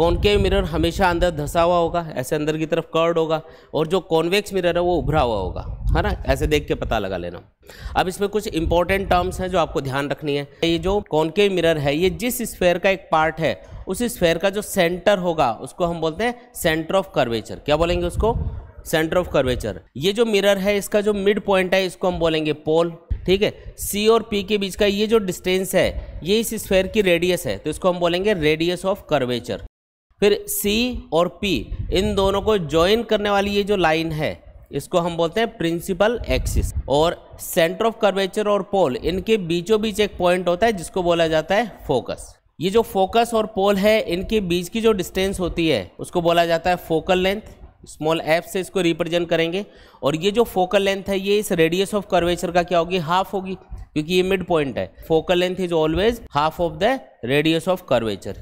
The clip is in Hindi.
कॉनकेव मिरर हमेशा अंदर धसा हुआ होगा ऐसे अंदर की तरफ कर्ड होगा और जो कॉन्वेक्स मिरर है वो उभरा हुआ होगा है ना ऐसे देख के पता लगा लेना अब इसमें कुछ इंपॉर्टेंट टर्म्स हैं जो आपको ध्यान रखनी है ये जो कॉनकेव मिरर है ये जिस स्फेयर का एक पार्ट है उस स्फेयर का जो सेंटर होगा उसको हम बोलते हैं सेंटर ऑफ कर्वेचर क्या बोलेंगे उसको सेंटर ऑफ कर्वेचर ये जो मिरर है इसका जो मिड पॉइंट है इसको हम बोलेंगे पोल ठीक है सी और पी के बीच का ये जो डिस्टेंस है ये इस स्फेयर की रेडियस है तो इसको हम बोलेंगे रेडियस ऑफ कर्वेचर फिर C और P इन दोनों को ज्वाइन करने वाली ये जो लाइन है इसको हम बोलते हैं प्रिंसिपल एक्सिस और सेंटर ऑफ कर्वेचर और पोल इनके बीचों बीच एक पॉइंट होता है जिसको बोला जाता है फोकस ये जो फोकस और पोल है इनके बीच की जो डिस्टेंस होती है उसको बोला जाता है फोकल लेंथ स्मॉल एफ से इसको रिप्रेजेंट करेंगे और ये जो फोकल लेंथ है ये इस रेडियस ऑफ कर्वेचर का क्या होगी हाफ होगी क्योंकि ये मिड पॉइंट है focal length is always half of the radius of curvature